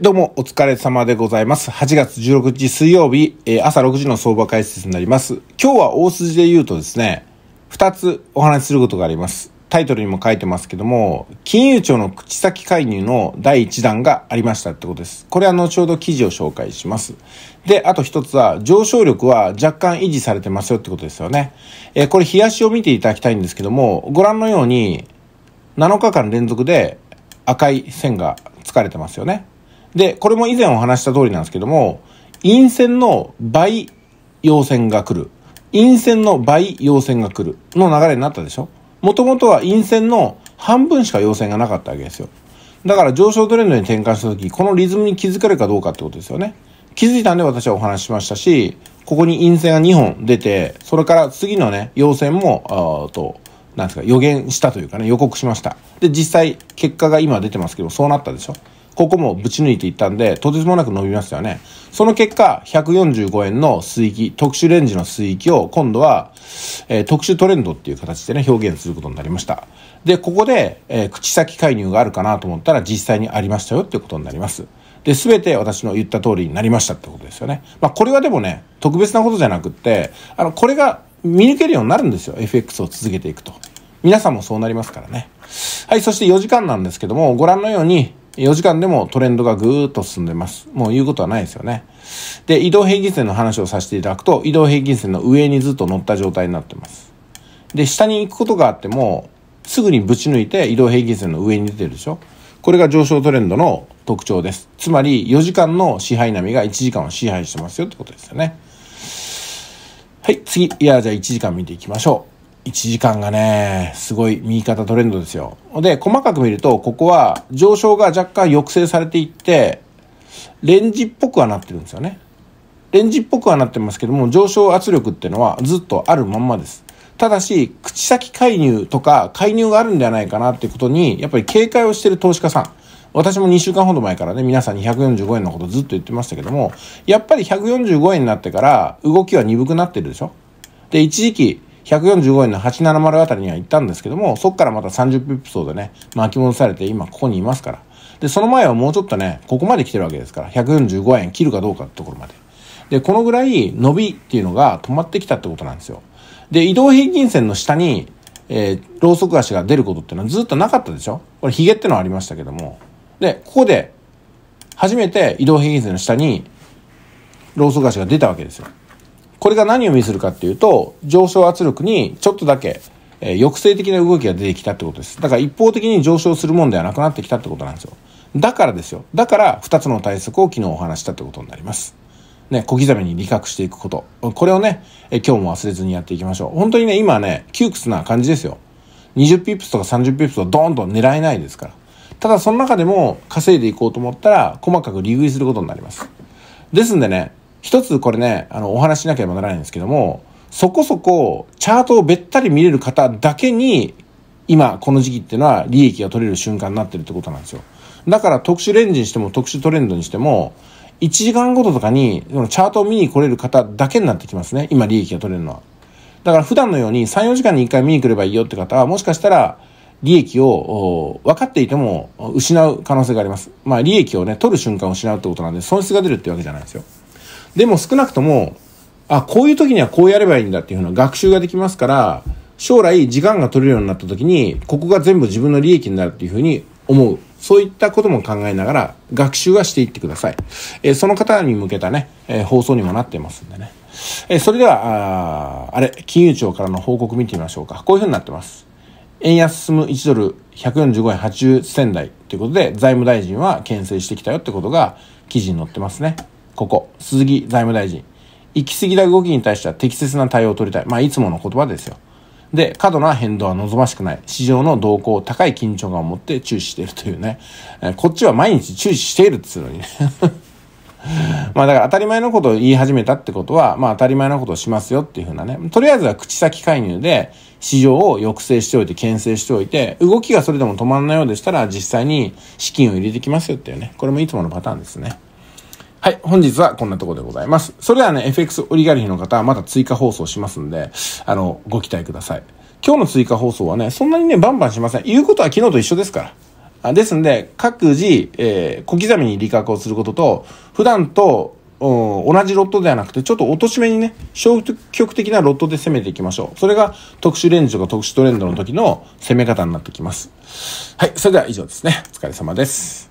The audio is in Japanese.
どうも、お疲れ様でございます。8月16日水曜日、えー、朝6時の相場解説になります。今日は大筋で言うとですね、2つお話しすることがあります。タイトルにも書いてますけども、金融庁の口先介入の第1弾がありましたってことです。これは後ほど記事を紹介します。で、あと1つは、上昇力は若干維持されてますよってことですよね。えー、これ、冷やしを見ていただきたいんですけども、ご覧のように、7日間連続で赤い線が疲れてますよね。で、これも以前お話した通りなんですけども、陰線の倍陽線が来る。陰線の倍陽線が来る。の流れになったでしょもともとは陰線の半分しか陽線がなかったわけですよ。だから上昇トレンドに転換した時、このリズムに気づかれるかどうかってことですよね。気づいたんで私はお話ししましたし、ここに陰線が2本出て、それから次のね、陽線も、あと、なんですか、予言したというかね、予告しました。で、実際、結果が今出てますけど、そうなったでしょここもぶち抜いていったんで、とてつもなく伸びましたよね。その結果、145円の水域、特殊レンジの水域を今度は、えー、特殊トレンドっていう形でね、表現することになりました。で、ここで、えー、口先介入があるかなと思ったら実際にありましたよっていうことになります。で、すべて私の言った通りになりましたってことですよね。まあ、これはでもね、特別なことじゃなくって、あの、これが見抜けるようになるんですよ。FX を続けていくと。皆さんもそうなりますからね。はい、そして4時間なんですけども、ご覧のように、4時間でもトレンドがぐーっと進んでます。もう言うことはないですよね。で、移動平均線の話をさせていただくと、移動平均線の上にずっと乗った状態になってます。で、下に行くことがあっても、すぐにぶち抜いて移動平均線の上に出てるでしょこれが上昇トレンドの特徴です。つまり、4時間の支配波が1時間を支配してますよってことですよね。はい、次。いや、じゃあ1時間見ていきましょう。1時間がね、すごい右肩トレンドですよ。で、細かく見ると、ここは上昇が若干抑制されていって、レンジっぽくはなってるんですよね。レンジっぽくはなってますけども、上昇圧力っていうのはずっとあるまんまです。ただし、口先介入とか介入があるんではないかなっていうことに、やっぱり警戒をしてる投資家さん。私も2週間ほど前からね、皆さん245円のことずっと言ってましたけども、やっぱり145円になってから動きは鈍くなってるでしょで、一時期、145円の870あたりには行ったんですけども、そこからまた30ピップ層でね、巻き戻されて今ここにいますから。で、その前はもうちょっとね、ここまで来てるわけですから、145円切るかどうかってところまで。で、このぐらい伸びっていうのが止まってきたってことなんですよ。で、移動平均線の下に、えー、ロウソク足が出ることっていうのはずっとなかったでしょこれヒゲってのはありましたけども。で、ここで、初めて移動平均線の下に、ロウソク足が出たわけですよ。これが何を意味するかっていうと、上昇圧力にちょっとだけ、えー、抑制的な動きが出てきたってことです。だから一方的に上昇するもんではなくなってきたってことなんですよ。だからですよ。だから二つの対策を昨日お話したってことになります。ね、小刻みに理覚していくこと。これをね、え今日も忘れずにやっていきましょう。本当にね、今ね、窮屈な感じですよ。20ピップスとか30ピップスをドーンと狙えないですから。ただその中でも稼いでいこうと思ったら、細かく利食いすることになります。ですんでね、一つこれね、あの、お話しなければならないんですけども、そこそこチャートをべったり見れる方だけに、今、この時期っていうのは利益が取れる瞬間になってるってことなんですよ。だから特殊レンジにしても特殊トレンドにしても、1時間ごととかに、チャートを見に来れる方だけになってきますね。今、利益が取れるのは。だから普段のように3、4時間に1回見に来ればいいよって方は、もしかしたら、利益を分かっていても失う可能性があります。まあ利益をね、取る瞬間を失うってことなんで、損失が出るってわけじゃないんですよ。でも少なくとも、あ、こういう時にはこうやればいいんだっていうふうな学習ができますから、将来時間が取れるようになった時に、ここが全部自分の利益になるっていうふうに思う。そういったことも考えながら学習はしていってください。えー、その方に向けたね、えー、放送にもなってますんでね。えー、それでは、ああれ、金融庁からの報告見てみましょうか。こういうふうになってます。円安進む1ドル145円80銭台ということで、財務大臣は牽制してきたよってことが記事に載ってますね。ここ、鈴木財務大臣。行き過ぎた動きに対しては適切な対応を取りたい。まあ、いつもの言葉ですよ。で、過度な変動は望ましくない。市場の動向高い緊張感を持って注視しているというね。えー、こっちは毎日注視しているっつうのにね。まあだから当たり前のことを言い始めたってことは、まあ当たり前のことをしますよっていうふうなね。とりあえずは口先介入で市場を抑制しておいて、牽制しておいて、動きがそれでも止まらないようでしたら実際に資金を入れてきますよっていうね。これもいつものパターンですね。はい。本日はこんなところでございます。それではね、FX オリガリヒの方はまた追加放送しますんで、あの、ご期待ください。今日の追加放送はね、そんなにね、バンバンしません。言うことは昨日と一緒ですから。あですんで、各自、えー、小刻みに利確をすることと、普段と、同じロットではなくて、ちょっと落とし目にね、消極的なロットで攻めていきましょう。それが特殊レンジとか特殊トレンドの時の攻め方になってきます。はい。それでは以上ですね。お疲れ様です。